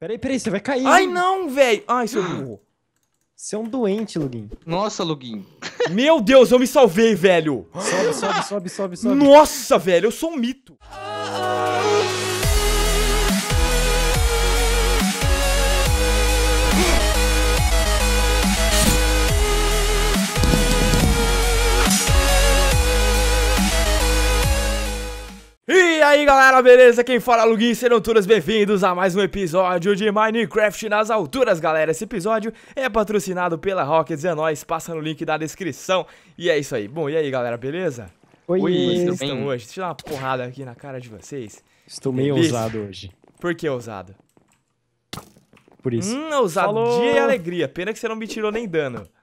Peraí, peraí, você vai cair. Ai, não, velho. Ai, seu ah. burro. Você é um doente, Lugin. Nossa, Lugin. Meu Deus, eu me salvei, velho. Sobe, sobe, sobe, sobe, sobe. Nossa, velho, eu sou um mito. Ah, ah. E aí galera, beleza? Quem fala é Lugin, sejam todos bem-vindos a mais um episódio de Minecraft nas alturas, galera. Esse episódio é patrocinado pela Rockets, é nóis, passa no link da descrição. E é isso aí. Bom, e aí galera, beleza? Oi, Oi tudo hoje? Deixa eu dar uma porrada aqui na cara de vocês. Estou meio beleza? ousado hoje. Por que ousado? Por isso. Hum, ousado. Falou. e alegria. Pena que você não me tirou nem dano.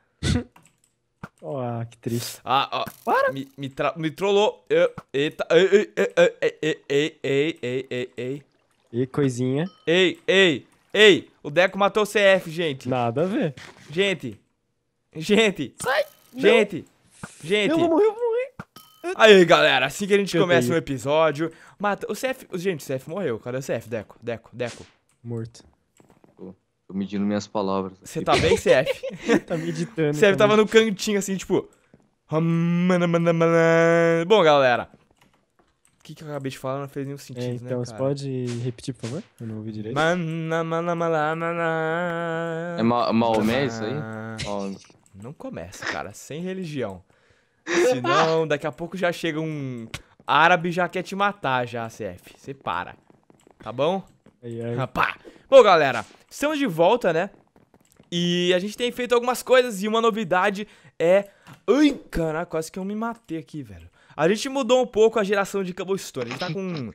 Ah, que triste. Ah, ó. Para! Me, me, me trollou. Eu, eita. Ei, ei, ei, ei, ei, ei, ei. E coisinha. Ei, ei, ei. O Deco matou o CF, gente. Nada a ver. Gente. Gente. Sai! Gente. Não. Gente. Eu vou morrer, eu vou morrer. Aí, galera, assim que a gente começa o um episódio, mata. O CF. Gente, o CF morreu. Cadê o CF, Deco? Deco, Deco. Morto. Tô medindo minhas palavras. Você tá bem, CF? tá meditando. CF tá tava no cantinho assim, tipo. Hum, bom, galera. O que, que eu acabei de falar não fez nenhum é, sentido, é, então, né? Então, você pode repetir, por favor? Eu não ouvi direito. É Maomé isso aí? Não começa, cara. Sem religião. Senão, daqui a pouco já chega um árabe já quer te matar, já, CF. Você para. Tá bom? Ai, Rapá. Bom, galera, estamos de volta, né? E a gente tem feito algumas coisas e uma novidade é... Ai, caraca, quase que eu me matei aqui, velho. A gente mudou um pouco a geração de Cobblestone. A gente tá com...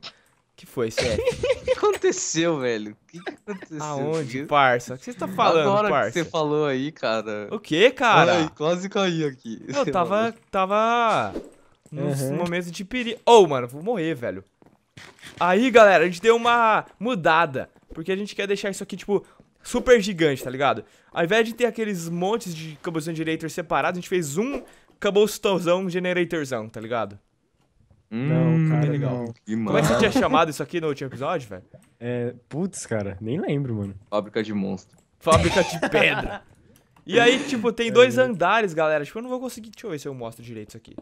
que foi, CF? É? O que aconteceu, velho? O que, aconteceu? Aonde, filho? parça? O que você tá falando, Agora parça? que você falou aí, cara. O que, cara? Ai, quase caí aqui. Eu tava... tava... Nos uhum. momento de perigo. oh, mano, vou morrer, velho. Aí, galera, a gente deu uma mudada. Porque a gente quer deixar isso aqui, tipo, super gigante, tá ligado? Ao invés de ter aqueles montes de cobblestone generator separados, a gente fez um cobblestonezão generatorzão, tá ligado? Hum, não, cara, bem legal. Não. Que Como mano. é que você tinha chamado isso aqui no último episódio, velho? É, putz, cara, nem lembro, mano. Fábrica de monstro. Fábrica de pedra. e aí, tipo, tem é dois é. andares, galera. Tipo, eu não vou conseguir... Deixa eu ver se eu mostro direito isso aqui.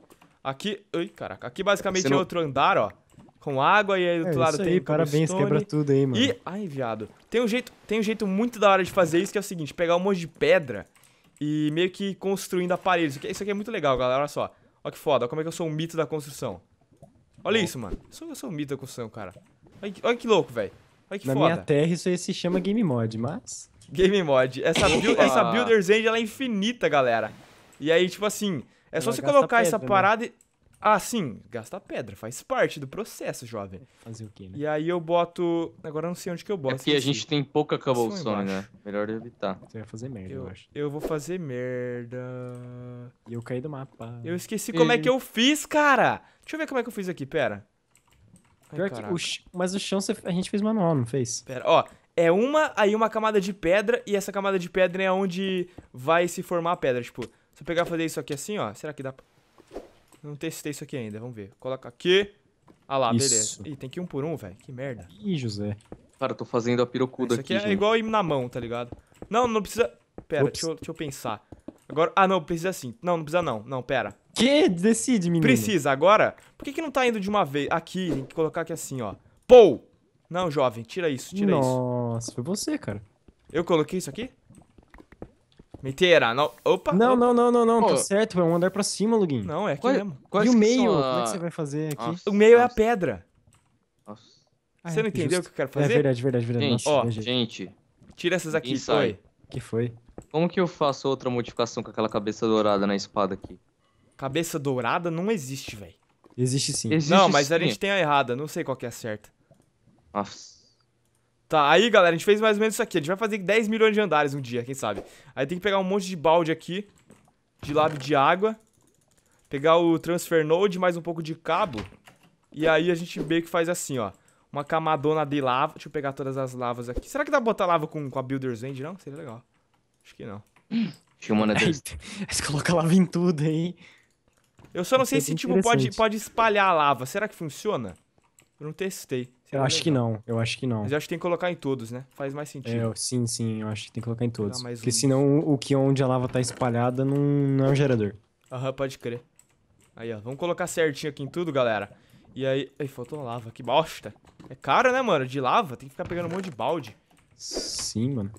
Aqui... Ui, caraca. Aqui basicamente não... é outro andar, ó com água e aí do é, outro lado tem aí, parabéns, quebra tudo aí, mano. E, ai, viado, tem um jeito, tem um jeito muito da hora de fazer isso que é o seguinte, pegar um monte de pedra e meio que construindo aparelhos. Isso aqui, é, isso aqui é muito legal, galera, olha só. Olha que foda, como é que eu sou um mito da construção. Olha isso, mano. Eu sou, eu sou um mito da construção, cara. Olha, olha que louco, velho. Olha que Na foda. minha terra isso aí se chama Game Mod, mas... Game Mod. Essa, build, essa Builder's end ela é infinita, galera. E aí, tipo assim, é só você colocar pedra, essa né? parada né? e... Ah, sim, gasta pedra, faz parte do processo, jovem. Fazer o quê, né? E aí eu boto. Agora eu não sei onde que eu boto. É porque a gente tem pouca cobblestone, né? Melhor evitar. Você vai fazer merda, eu, eu, acho. Eu vou fazer merda. E eu caí do mapa. Eu esqueci e... como é que eu fiz, cara! Deixa eu ver como é que eu fiz aqui, pera. Ai, o ch... Mas o chão a gente fez manual, não fez? Pera, ó. É uma, aí uma camada de pedra, e essa camada de pedra é onde vai se formar a pedra. Tipo, se eu pegar e fazer isso aqui assim, ó, será que dá pra. Não testei isso aqui ainda, vamos ver. Coloca aqui. Ah lá, isso. beleza. Ih, tem que ir um por um, velho. Que merda. Ih, José. Cara, eu tô fazendo a pirocuda isso aqui. Isso aqui é gente. igual ir na mão, tá ligado? Não, não precisa... Pera, deixa eu, deixa eu, pensar. Agora... Ah, não, precisa sim. Não, não precisa não. Não, pera. Que? Decide, menino. Precisa. Agora... Por que que não tá indo de uma vez? Aqui, tem que colocar aqui assim, ó. Pou! Não, jovem, tira isso, tira Nossa, isso. Nossa, foi você, cara. Eu coloquei isso aqui? Meiteira, não. Opa! Não, opa. não, não, não, não, tá certo, é um andar pra cima, Luguinho. Não, é aqui Qual, mesmo. e o meio? A... Como é que você vai fazer aqui? Nossa, o meio nossa. é a pedra. Nossa. Ah, você não ah, é entendeu o que eu quero fazer? É verdade, verdade, verdade. Gente, nossa, ó, gente. Tira essas aqui, sai. Que foi? Como que eu faço outra modificação com aquela cabeça dourada na espada aqui? Cabeça dourada não existe, velho. Existe sim. Existe não, mas sim. a gente tem a errada, não sei qual que é a certa. Nossa. Tá, aí galera, a gente fez mais ou menos isso aqui. A gente vai fazer 10 milhões de andares um dia, quem sabe. Aí tem que pegar um monte de balde aqui, de lava de água. Pegar o transfer node, mais um pouco de cabo. E aí a gente meio que faz assim, ó. Uma camadona de lava. Deixa eu pegar todas as lavas aqui. Será que dá pra botar lava com, com a Builder's End, não? Seria legal. Acho que não. Filmando Você coloca lava em tudo aí. Eu só não sei é se, tipo, pode, pode espalhar a lava. Será que funciona? Eu não testei eu acho legal. que não, eu acho que não. Mas eu acho que tem que colocar em todos, né? Faz mais é, sentido. É, eu, sim, sim, eu acho que tem que colocar em todos. Porque um... senão o que onde a lava tá espalhada não, não é um gerador. Aham, pode crer. Aí, ó, vamos colocar certinho aqui em tudo, galera. E aí, aí faltou lava, que bosta. É caro, né, mano? De lava, tem que ficar pegando um monte de balde. Sim, mano.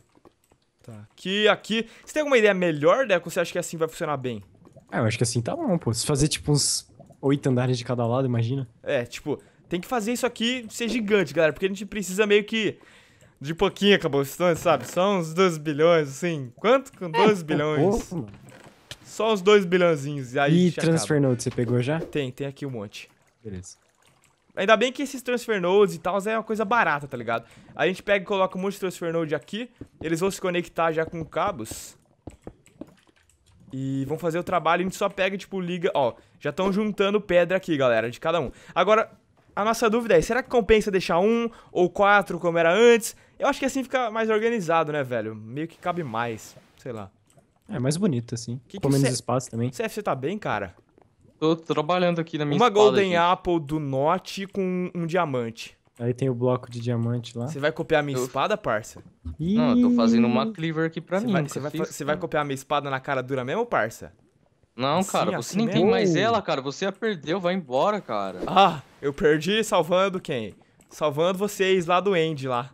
Tá, aqui, aqui. Você tem alguma ideia melhor, Deco? Você acha que assim vai funcionar bem? É, eu acho que assim tá bom, pô. Se fazer, tipo, uns oito andares de cada lado, imagina. É, tipo, tem que fazer isso aqui ser gigante, galera, porque a gente precisa meio que de pouquinho cobblestone, sabe? Só uns 2 bilhões, assim. Quanto com 2 é, tá bilhões? Um Só uns 2 bilhãozinhos. E, aí e transfer acaba. node, você pegou já? Tem, tem aqui um monte. Beleza. Ainda bem que esses transfer nodes e tal é uma coisa barata, tá ligado? A gente pega e coloca um monte de transfer node aqui. Eles vão se conectar já com cabos. E vão fazer o trabalho, a gente só pega, tipo, liga, ó, já estão juntando pedra aqui, galera, de cada um. Agora, a nossa dúvida é, será que compensa deixar um ou quatro como era antes? Eu acho que assim fica mais organizado, né, velho? Meio que cabe mais, sei lá. É mais bonito, assim. Que Com menos espaço também. CF, você tá bem, cara? Tô trabalhando aqui na minha Uma Golden Apple do norte com um diamante. Aí tem o bloco de diamante lá. Você vai copiar minha eu... espada, parça? Ih... Não, eu tô fazendo uma cleaver aqui pra cê mim. Você vai, vai, vai, copiar minha espada na cara dura mesmo, parça? Não, assim, cara, você assim nem mesmo? tem mais ela, cara. Você a perdeu, vai embora, cara. Ah, eu perdi salvando quem? Salvando vocês lá do End lá.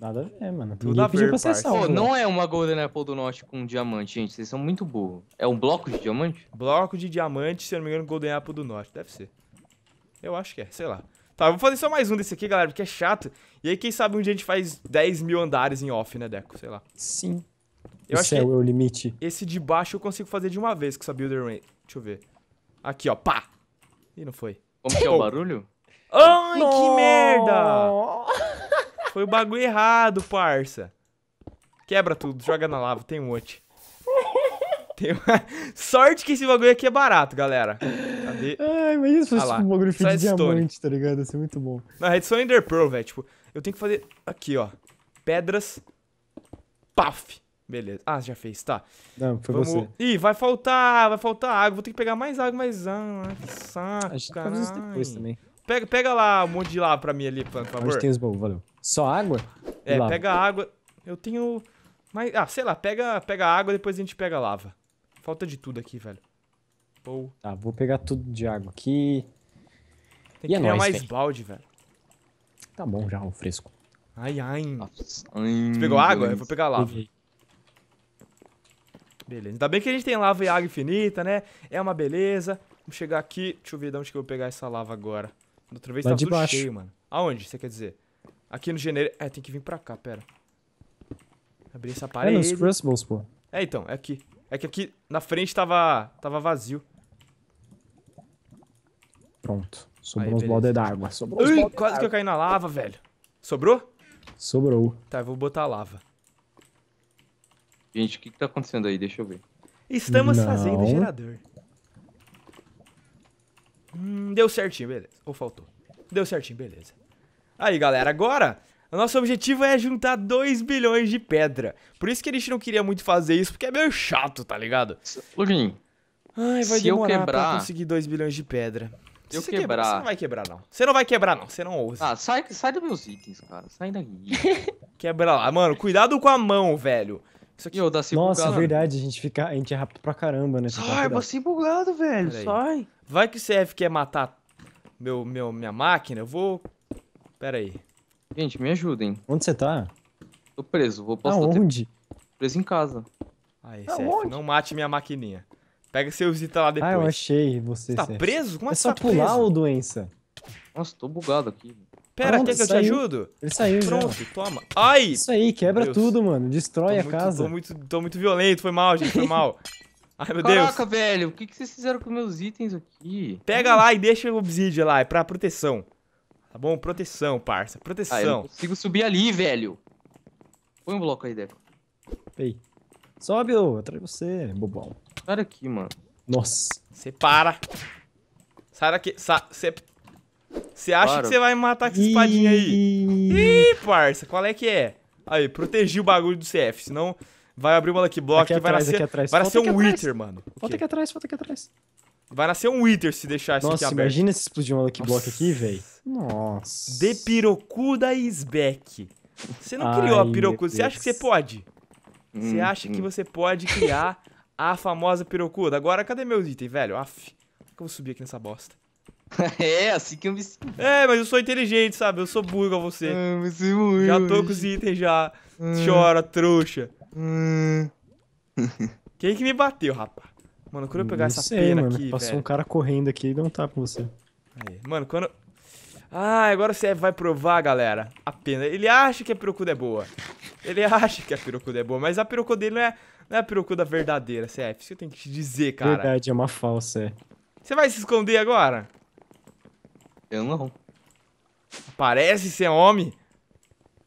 Nada a ver, mano. Tudo Ninguém a ver, salvo, Pô, não é uma Golden Apple do Norte com um diamante, gente. Vocês são muito burros. É um bloco de diamante? Bloco de diamante, se eu não me engano, Golden Apple do Norte. Deve ser. Eu acho que é, sei lá. Tá, vou fazer só mais um desse aqui, galera, porque é chato. E aí, quem sabe um dia a gente faz 10 mil andares em off, né, Deco? Sei lá. Sim. Eu é o acho céu é o limite. Esse de baixo eu consigo fazer de uma vez com essa Builder rain. Deixa eu ver. Aqui, ó. Pá! Ih, não foi. Como que é o barulho? Ai, que merda! Foi o bagulho errado, parça. Quebra tudo, joga na lava, tem um monte. Tem uma... Sorte que esse bagulho aqui é barato, galera. Cadê? Ai, mas isso é um bagulho feito de diamante, tá ligado? Isso é muito bom. Na edição é Ender Pearl, velho, tipo, eu tenho que fazer aqui, ó. Pedras. Paf. Beleza. Ah, já fez, tá. Não, foi Vamos... você. Ih, vai faltar, vai faltar água. Vou ter que pegar mais água, mais água. Ah, né? que saco, A gente tá faz isso depois também. Pega, pega lá um monte de lá pra mim ali, por favor. Onde tem os bons, valeu. Só água? É, lava. pega água. Eu tenho... Mas, ah, sei lá, pega, pega água, depois a gente pega lava. Falta de tudo aqui, velho. Pou. Tá, vou pegar tudo de água aqui. Tem que e é nóis, mais véio. balde, velho. Tá bom já, um fresco. Ai, ai. Nossa. Você pegou água? Eu vou pegar lava. Peguei. Beleza. Ainda bem que a gente tem lava e água infinita, né? É uma beleza. Vamos chegar aqui. Deixa eu ver de onde que eu vou pegar essa lava agora. Da outra vez tá tava de tudo baixo. cheio, mano. Aonde, você quer dizer? Aqui no genere... É, tem que vir pra cá, pera. Abrir essa parede. É nos Crustables, pô. É, então, é aqui. É que aqui na frente tava, tava vazio. Pronto. Sobrou uns baldes d'água. Sobrou Ui, uns baldes quase que eu caí na lava, velho. Sobrou? Sobrou. Tá, eu vou botar a lava. Gente, o que, que tá acontecendo aí? Deixa eu ver. Estamos Não. fazendo gerador. Hum, deu certinho, beleza. Ou faltou. Deu certinho, beleza. Aí, galera, agora o nosso objetivo é juntar 2 bilhões de pedra. Por isso que a gente não queria muito fazer isso, porque é meio chato, tá ligado? Luguinho. Ai, vai se demorar eu quebrar, pra conseguir 2 bilhões de pedra. Se eu você quebrar... quebrar... Você não vai quebrar, não. Você não vai quebrar, não. Você não ousa. Ah, sai, sai dos meus itens, cara. Sai daqui. Quebra lá. Mano, cuidado com a mão, velho. Isso aqui, é dá Nossa, bugado. É verdade, a gente fica. A gente é rápido pra caramba, né? Sai, você bugado, velho. Sai. Vai que o CF quer matar meu, meu, minha máquina, eu vou. Pera aí. Gente, me ajudem. Onde você tá? Tô preso, vou passar. Aonde? Tempo. Preso em casa. Aí, CF, não mate minha maquininha. Pega seu Zita lá depois. Ah, eu achei você. você tá CF. preso? Como é, é que você tá pular ou doença? Nossa, tô bugado aqui. Pera, quer que eu te ajudo? Ele saiu Pronto, já. toma. Ai! Isso aí, quebra Deus. tudo, mano. Destrói a casa. Tô muito, tô muito violento, foi mal, gente, foi mal. Ai, meu Deus. Caraca, velho, o que, que vocês fizeram com meus itens aqui? Pega lá e deixa o obsidian lá, é pra proteção. Tá bom? Proteção, parça, proteção. Ah, eu não consigo subir ali, velho. Põe um bloco aí, Deco. Ei. Sobe, ô, atrás de você, bobão. Sai daqui, mano. Nossa. Você para. Sai daqui, sa, sai, você acha claro. que você vai matar com essa espadinha aí? Ih, parça, qual é que é? Aí, protegi o bagulho do CF, senão vai abrir uma Lucky Block aqui e vai atrás, nascer, vai nascer um Wither, mano. Falta aqui atrás, falta aqui atrás. Vai nascer um Wither se deixar isso aqui aberto. Nossa, imagina se explodir uma Lucky Nossa. Block aqui, velho. Nossa. De Pirocuda is Você não Ai, criou a Pirocuda, você acha que você pode? Hum, você acha hum. que você pode criar a famosa Pirocuda? Agora, cadê meus itens, velho? Aff, como é que eu vou subir aqui nessa bosta? é, assim que eu me sinto. É, mas eu sou inteligente, sabe? Eu sou burro igual você. É, você morreu. Já tô com os itens já. Ah. Chora, trouxa. Hum. Quem que me bateu, rapaz? Mano, quando eu pegar não essa sei, pena mano. aqui, Passou velho. um cara correndo aqui e deu um tapa com você. Aí. Mano, quando... Ah, agora você vai provar, galera. A pena. Ele acha que a pirocuda é boa. Ele acha que a pirocuda é boa, mas a pirocuda dele não é, não é a pirocuda verdadeira, CF. Isso que eu tenho que te dizer, cara. Verdade, é uma falsa, é. Você vai se esconder agora? Eu não. Parece ser homem.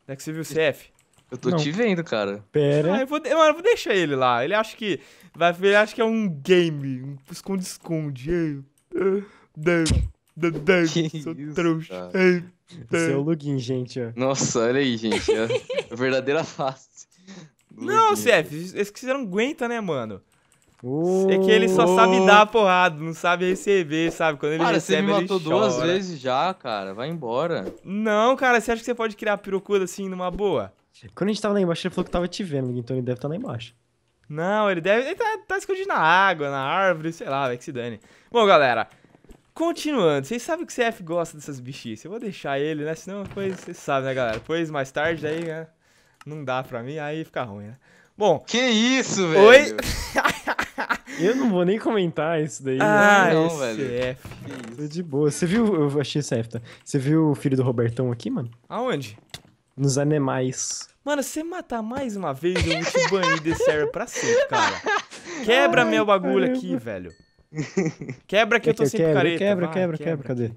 Onde é que você viu o CF? Eu tô Não. te vendo, cara. Pera. Ah, eu vou, de- mano, eu vou deixar ele lá. Ele acha que. Vai, ele acha que é um game. Um esconde-esconde. Ei, Dan, Dan, Dan, Que sou isso, trouxa. Ei, Esse é o Dan. login, gente, ó. Nossa, olha aí, gente. a verdadeira face. Não, Chef. CF, esse que você não aguenta, né, mano? é que ele só sabe dar a porrada, não sabe receber, sabe? Quando ele cara, recebe, ele chora. você me matou duas vezes já, cara. Vai embora. Não, cara, você acha que você pode criar pirocuda assim, numa boa? Quando a gente tava lá embaixo, ele falou que tava te vendo, então ele deve estar tá lá embaixo. Não, ele deve... Ele tá, tá escondido na água, na árvore, sei lá, vai que se dane. Bom, galera, Continuando, vocês sabem que o CF gosta dessas bichinhas. Eu vou deixar ele, né? Senão depois vocês sabem, né, galera? Depois mais tarde aí, né? Não dá pra mim, aí fica ruim, né? Bom. Que isso, velho? Oi? eu não vou nem comentar isso daí. Né? Ah, não, não velho. É tô de boa. Você viu, eu achei CF, tá? Você viu o filho do Robertão aqui, mano? Aonde? Nos animais. Mano, se você matar mais uma vez, eu vou te banir desse server pra sempre, cara. Quebra Ai, meu bagulho caramba. aqui, velho. Quebra que eu tô sem quebra, careta. Quebra, Vai, quebra, quebra, quebra, Cadê?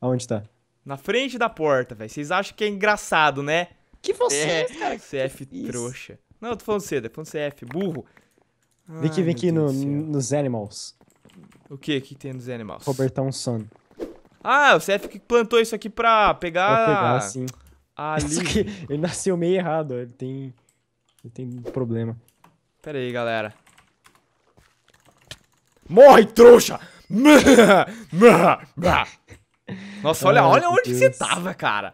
Aonde tá? Na frente da porta, velho. Vocês acham que é engraçado, né? Que você, é. cara. CF é trouxa. Não, eu tô falando cedo, eu tô falando CF, burro. Ai, vem aqui, vem aqui no, nos Animals. O que que tem nos Animals? Robertão Son. Ah, o CF que plantou isso aqui pra pegar... Pra pegar, sim. Ali. Que ele nasceu meio errado, ele tem... Ele tem um problema. Pera aí, galera. Morre, trouxa! Nossa, olha, olha onde Deus. você tava, cara.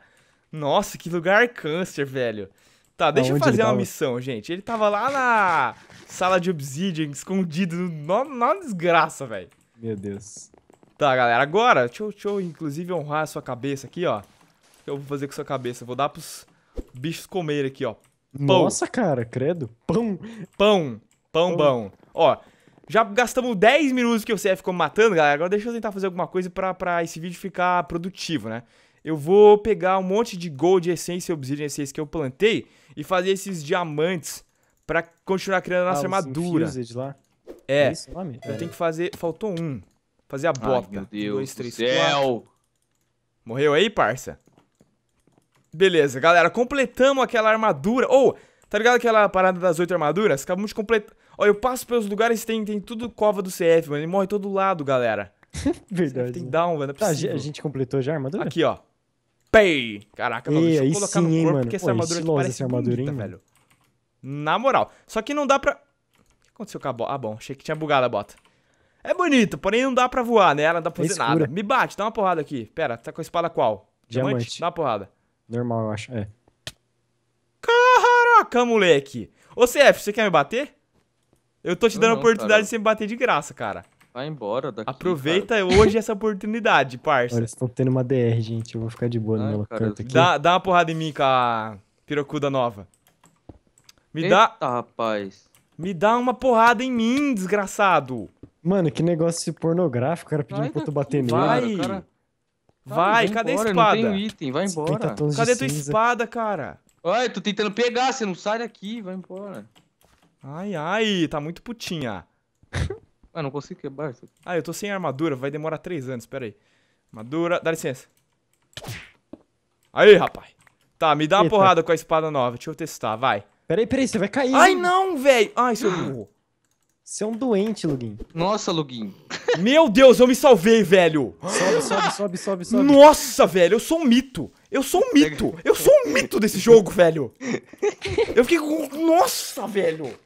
Nossa, que lugar câncer, velho. Tá, deixa Aonde eu fazer uma missão, gente. Ele tava lá na sala de obsidian, escondido, na no, desgraça, velho. Meu Deus. Tá, galera, agora, deixa eu, deixa eu, inclusive honrar a sua cabeça aqui, ó. O que eu vou fazer com a sua cabeça? vou dar pros bichos comer aqui, ó. Pão. Nossa, cara, credo. Pão. Pão. Pão, pão. bom. Ó, já gastamos 10 minutos que o CF ficou matando, galera. Agora deixa eu tentar fazer alguma coisa pra, pra esse vídeo ficar produtivo, né? eu vou pegar um monte de gold, essência e obsidian essência que eu plantei e fazer esses diamantes para continuar criando a nossa ah, armadura. É, é isso, nome? eu é. tenho que fazer, faltou um. Fazer a bota. Ai, meu Deus dois, três, céu. Quatro. Morreu aí, parça? Beleza, galera, completamos aquela armadura. Ou, oh, tá ligado aquela parada das oito armaduras? Acabamos de completar. Ó, oh, eu passo pelos lugares tem, tem tudo cova do CF, mano. Ele morre todo lado, galera. Verdade. Tem down, mano. É tá, a gente completou já a armadura? Aqui, ó. Pay! Caraca, mano, deixa eu colocar sim, no corpo, mano. porque essa armadura aqui parece essa armadura, bonita, hein, velho. Na moral. Só que não dá pra... O que aconteceu com a bota? Ah, bom, achei que tinha bugado a bota. É bonito, porém não dá pra voar, né? Ela não dá pra é fazer é nada. Me bate, dá uma porrada aqui. Pera, tá com a espada qual? Diamante? Diamante. Dá uma porrada. Normal, eu acho, é. Caraca, moleque! Ô, CF, você quer me bater? Eu tô te dando não, a oportunidade cara. de você me bater de graça, cara. Vai embora daqui. Aproveita cara. hoje essa oportunidade, parça. Olha, eles estão tendo uma DR, gente. Eu vou ficar de boa Ai, no meu canto aqui. Dá, dá uma porrada em mim com a pirocuda nova. Me Eita, dá. rapaz. Me dá uma porrada em mim, desgraçado. Mano, que negócio pornográfico, cara pedindo pra tu bater nele. Vai, cara. vai, vai cadê embora, a espada? Não tenho item, vai embora. Cadê tua cinza? espada, cara? Ai, tô tentando pegar, você não sai daqui, vai embora. Ai, ai, tá muito putinha. Ah, não consigo quebrar isso aqui. Ah, eu tô sem armadura, vai demorar três anos, pera aí. Armadura, dá licença. Aí, rapaz. Tá, me dá uma Eita. porrada com a espada nova, deixa eu testar, vai. Peraí, peraí, você vai cair. Ai, não, velho. Ai, seu ah. burro. Você é um doente, Lugin. Nossa, Lugin. Meu Deus, eu me salvei, velho. Sobe, sobe, sobe, sobe, sobe. Nossa, velho, eu sou um mito. Eu sou um mito. Eu sou um mito desse jogo, velho. Eu fiquei com... Nossa, velho.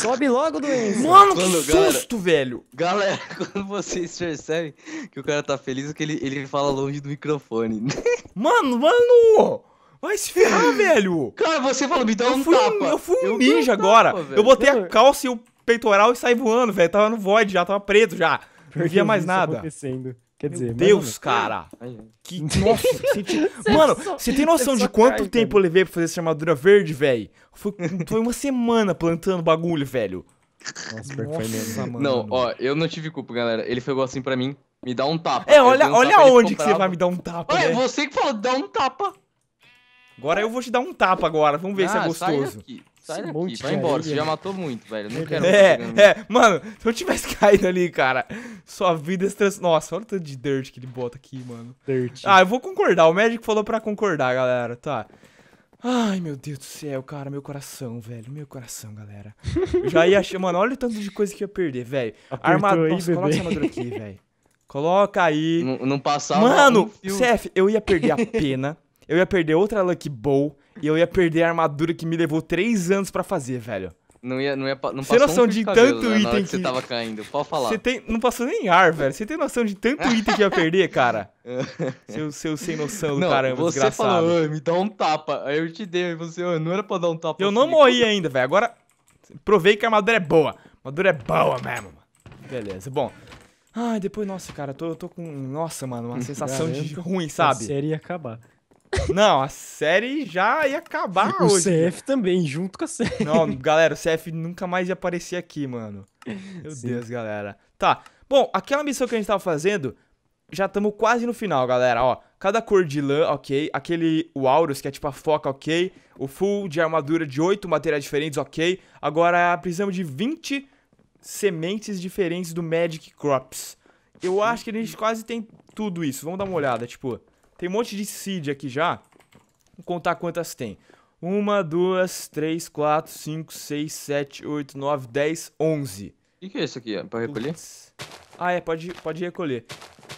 Sobe logo, doença. Mano, quando, que susto, galera, velho. Galera, quando vocês percebem que o cara tá feliz, é que ele, ele fala longe do microfone. Mano, mano! Vai se ferrar, velho! Cara, você falou, me dá eu um fui, tapa. Eu fui um ninja agora. Tapa, eu botei a é. calça e o peitoral e saí voando, velho. Tava no void já, tava preto já. não via mais nada. Acontecendo. Quer dizer, Meu Deus, mano, cara. Que nossa, é Mano, você tem noção de quanto cai, tempo mano. eu levei pra fazer essa armadura verde, velho? Foi, foi uma semana plantando bagulho, velho. Nossa, Nossa mano. Não, ó, eu não tive culpa, galera. Ele pegou assim pra mim, me dá um tapa. É, olha, um olha tapa, onde que você vai me dar um tapa. Olha, né? você que falou, dá um tapa. Agora eu vou te dar um tapa agora, vamos ver ah, se é ah, gostoso. Sai daqui, monte vai embora, você já né? matou muito, velho. Não quero É, é, mano, se eu tivesse caído ali, cara, sua vida se trans... Nossa, olha o tanto de dirt que ele bota aqui, mano. Dirt. Ah, eu vou concordar. O médico falou pra concordar, galera, tá. Ai, meu Deus do céu, cara, meu coração, velho. Meu coração, galera. Eu já ia achar, mano, olha o tanto de coisa que eu ia perder, velho. Armadura. Nossa, bebê. coloca essa armadura aqui, velho. Coloca aí. Não, não passava. Mano, CF, eu ia perder a pena eu ia perder outra Lucky Bow e eu ia perder a armadura que me levou três anos para fazer, velho. Não ia, não ia, não Você tem noção um de, cabelo, tanto né, item que, você tava caindo, pode falar. Você tem, não passou nem ar, velho. Você tem noção de tanto item que ia perder, cara? seu, seu sem noção do não, caramba, você desgraçado. falou, me dá um tapa. Aí eu te dei, aí você, não era pra dar um tapa. Eu assim. não morri ainda, velho. Agora, provei que a armadura é boa. A armadura é boa mesmo, Beleza, bom. Ai, depois, nossa, cara, eu tô, tô com. Nossa, mano, uma sensação de ruim, sabe? Seria ia acabar. Não, a série já ia acabar o hoje. O CF também, junto com a série. Não, galera, o CF nunca mais ia aparecer aqui, mano. Meu Sim. Deus, galera. Tá, bom, aquela missão que a gente tava fazendo, já tamo quase no final, galera, ó. Cada cor de lã, ok. Aquele, o Aurus, que é tipo a foca, ok. O full de armadura de 8 materiais diferentes, ok. Agora precisamos de 20 sementes diferentes do Magic Crops. Eu acho que a gente quase tem tudo isso. Vamos dar uma olhada, tipo... Tem um monte de seed aqui já. Vou contar quantas tem. 1, 2, 3, 4, 5, 6, 7, 8, 9, 10, 11. O que, é isso aqui? É pra recolher? Puts. Ah, é, pode, pode recolher.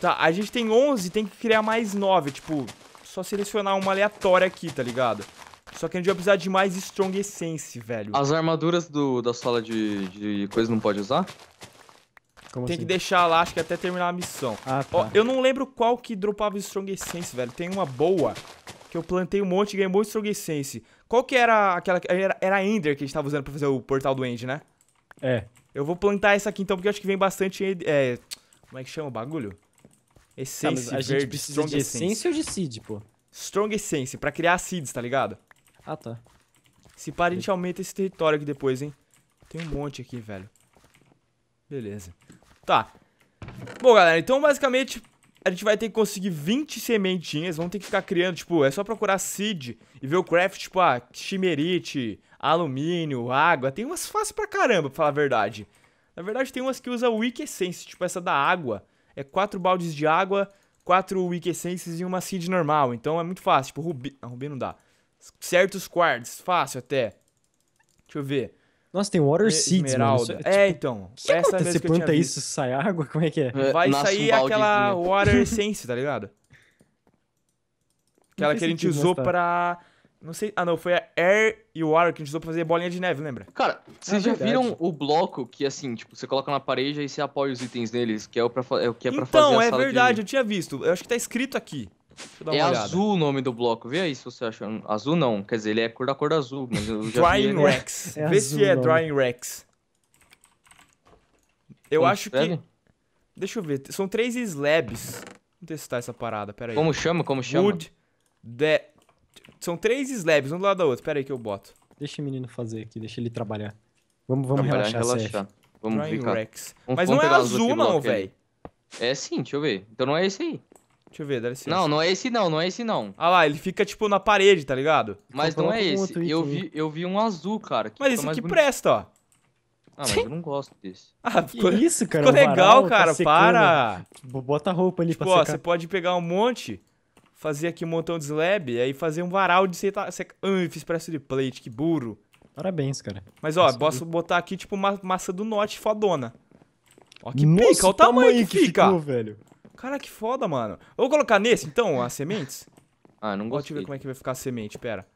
Tá, a gente tem 11, tem que criar mais 9. Tipo, só selecionar uma aleatória aqui, tá ligado? Só que a gente vai precisar de mais Strong Essence, velho. As armaduras do, da sala de, de coisa não pode usar? Como tem assim? que deixar lá, acho que até terminar a missão. Ah, tá. Ó, eu não lembro qual que dropava Strong Essence, velho. Tem uma boa que eu plantei um monte e ganhei um monte de Strong Essence. Qual que era aquela... Era, era a Ender que a gente tava usando pra fazer o portal do End, né? É. Eu vou plantar essa aqui então, porque eu acho que vem bastante... É, como é que chama o bagulho? Essence. tá, a gente verde, precisa Strong de essence. essence ou de seed, pô? Strong Essence, pra criar seeds, tá ligado? Ah, tá. Se pá, a gente aumenta esse território aqui depois, hein? Tem um monte aqui, velho. Beleza. Tá. Bom, galera, então basicamente a gente vai ter que conseguir 20 sementinhas, vamos ter que ficar criando, tipo, é só procurar seed e ver o craft, tipo, ah, chimerite, alumínio, água, tem umas fáceis pra caramba, pra falar a verdade. Na verdade, tem umas que usa Weak Essence, tipo essa da água. É quatro baldes de água, quatro Weak Essences e uma seed normal, então é muito fácil, tipo, rubi... Ah, rubi não dá. Certos quartz, fácil até. Deixa eu ver. Nossa, tem water seeds, Esmeralda. mano. É, é, tipo, então. É que essa acontece? Você planta isso, visto. sai água? Como é que é? é Vai Nasce sair um aquela water essence, tá ligado? Aquela que a gente usou mostrar. pra... Não sei... Ah, não. Foi a air e water que a gente usou pra fazer bolinha de neve, lembra? Cara, vocês é já viram o bloco que, assim, tipo, você coloca na parede e você apoia os itens neles, que é o, pra, é o que é pra então, fazer a é sala Então, é verdade. De... Eu tinha visto. Eu acho que tá escrito aqui é azul o nome do bloco. Vê aí se você acha. Azul não, quer dizer, ele é cor da cor azul. Mas eu já Drying vi é. Rex. É Vê se é não. Drying Rex. Eu acho que. Deixa eu ver. São três slabs. Vamos testar essa parada, pera aí. Como chama? Como chama? Wood. De... São três slabs, um do lado da outra. Pera aí que eu boto. Deixa o menino fazer aqui, deixa ele trabalhar. Vamos, vamos trabalhar, relaxar, relaxar. Vamos Drying ficar. Rex. Vamos, Mas vamos não é azul, não, velho. É sim, deixa eu ver. Então não é esse aí. Deixa eu ver, deve ser. Não, não é esse não, não é esse não. Ah lá, ele fica tipo na parede, tá ligado? Mas não é esse. eu, vi, eu vi um azul, cara. Mas esse aqui bonito. presta, ó. Ah, mas eu não gosto desse. Ah, ficou, que isso, cara? Ficou legal, varal, tá cara, tá para. Bota a roupa ali tipo, pra ó, você pode pegar um monte, fazer aqui um montão de slab, e aí fazer um varal de secar... Seca... eu fiz preço de plate, que burro. Parabéns, cara. Mas, ó, Consegui. posso botar aqui, tipo, uma massa do norte fodona. Ó, que Nossa, pica, olha o tamanho, tamanho que, que, fica. Ficou, velho. Cara, que foda, mano. vou colocar nesse, então, as sementes. Ah, não gostei. Deixa eu ver como é que vai ficar a semente, pera.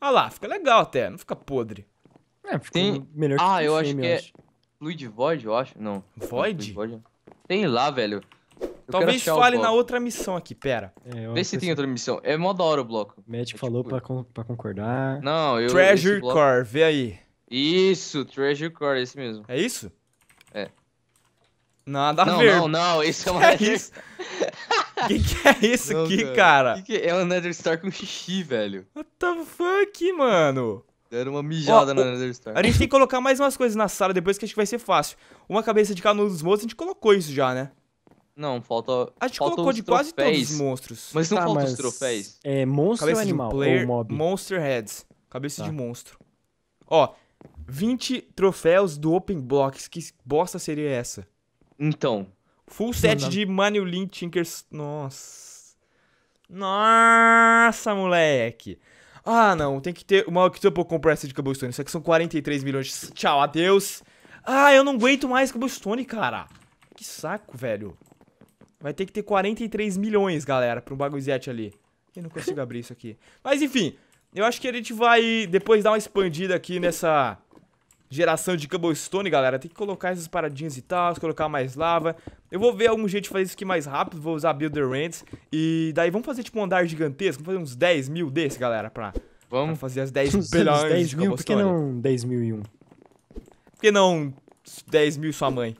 Ah lá, fica legal até, não fica podre. É, fica Tem... melhor que Ah, eu acho que é Fluid Void, eu acho. Não. É void? Void. Tem lá, velho. Eu Talvez fale na outra missão aqui, pera. É, Vê se tem outra missão. É mó da hora o bloco. O médico é, falou tipo pra, con pra concordar. Não, eu... Treasure bloco... Core, vê aí. Isso, Treasure Core, esse mesmo. É isso? É. Nada não, a ver. Não, não, é é isso é uma. É isso? O que, que é isso não, aqui, cara? cara? Que que é? é um Nether Star com xixi, velho. What the fuck, mano? Era uma mijada oh, na Nether Star. A gente tem que colocar mais umas coisas na sala depois que acho que vai ser fácil. Uma cabeça de canudo dos monstros, a gente colocou isso já, né? Não, falta. A gente falta colocou de quase todos os monstros. Mas não tá, faltam os troféus. É monstro cabeça animal, de player, ou mob? Monster Heads. Cabeça tá. de monstro. Ó, 20 troféus do Open Blocks. Que bosta seria essa? Então. Full set não, não. de Manuel Link Tinkers. Nossa. Nossa, moleque. Ah, não. Tem que ter uma Octuple Compressor de Cobblestone. Isso aqui são 43 milhões. Tchau, adeus. Ah, eu não aguento mais Cobblestone, cara. Que saco, velho. Vai ter que ter 43 milhões, galera, pra um bagulhete ali. Eu não consigo abrir isso aqui. Mas, enfim. Eu acho que a gente vai depois dar uma expandida aqui nessa geração de cobblestone, galera. Tem que colocar essas paradinhas e tal, colocar mais lava. Eu vou ver algum jeito de fazer isso aqui mais rápido, vou usar Builder Rents. E daí vamos fazer tipo um andar gigantesco, vamos fazer uns 10 mil desse, galera, pra... Vamos pra fazer as 10 bilhões 10 de mil, por que não 10 mil e 1? Um? Por que não 10 mil sua mãe?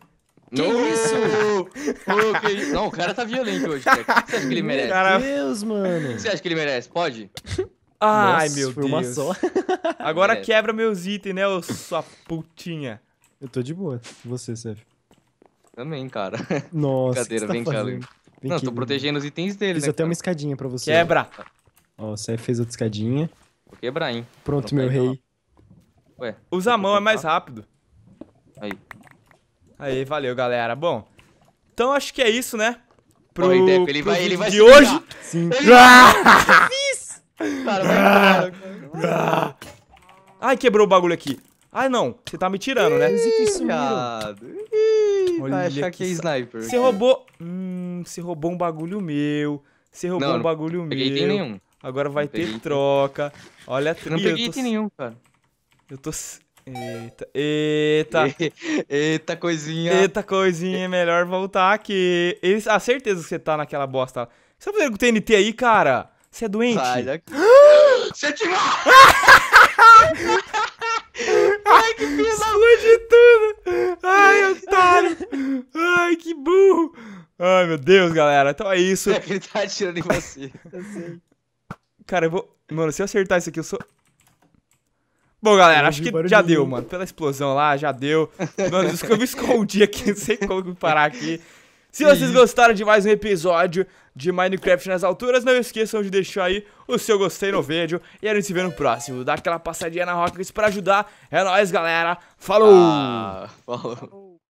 Que isso? isso? Não, o cara tá violento hoje, cara. O que você acha que ele merece? Meu Deus, mano. O que você acha que ele merece? Pode? Ai, Nossa, meu foi Deus. Uma só. Agora é. quebra meus itens, né, ô sua putinha. Eu tô de boa. E você, Sérgio? Também, cara. Nossa. Cadeira, tá vem cá, Não, tô protegendo os itens dele. Fiz né, até cara? uma escadinha pra você. Quebra! Ó, o Sérgio fez outra escadinha. Vou quebrar, hein? Pronto, meu rei. Não. Ué. Usa a mão, é mais rápido. Aí. Aí, valeu, galera. Bom, então acho que é isso, né? Pro, Pô, ele, vai, ele vai de hoje. Sim. Ele... Cara, vai, cara. Ai, quebrou o bagulho aqui. Ai, não. Você tá me tirando, né? Ih, Olha vai achar que, é sniper. Você roubou... Hum, você roubou um bagulho meu. Você roubou não, um bagulho não peguei meu. Peguei nenhum. Agora vai ter troca. Olha a trilha. Não peguei tô... nenhum, cara. Eu tô... Eita, eita. eita coisinha. Eita coisinha, é melhor voltar aqui. Eles, a ah, certeza que você tá naquela bosta. Você tá fazendo com o TNT aí, cara? Você é doente? Sai daqui. Você te... Ai, que pena! Explode tudo! Ai, otário! Ai, que burro! Ai, meu Deus, galera. Então é isso. É que ele tá atirando em você. Cara, eu vou... Mano, se eu acertar isso aqui, eu sou... Bom, galera, acho que já deu, mano. Pela explosão lá, já deu. Mano, eu me escondi aqui, não sei como parar aqui. Se vocês gostaram de mais um episódio, de Minecraft nas alturas. Não esqueçam de deixar aí o seu gostei no vídeo. E a gente se vê no próximo. Dá aquela passadinha na Rockets pra ajudar. É nóis, galera. Falou! Ah, falou.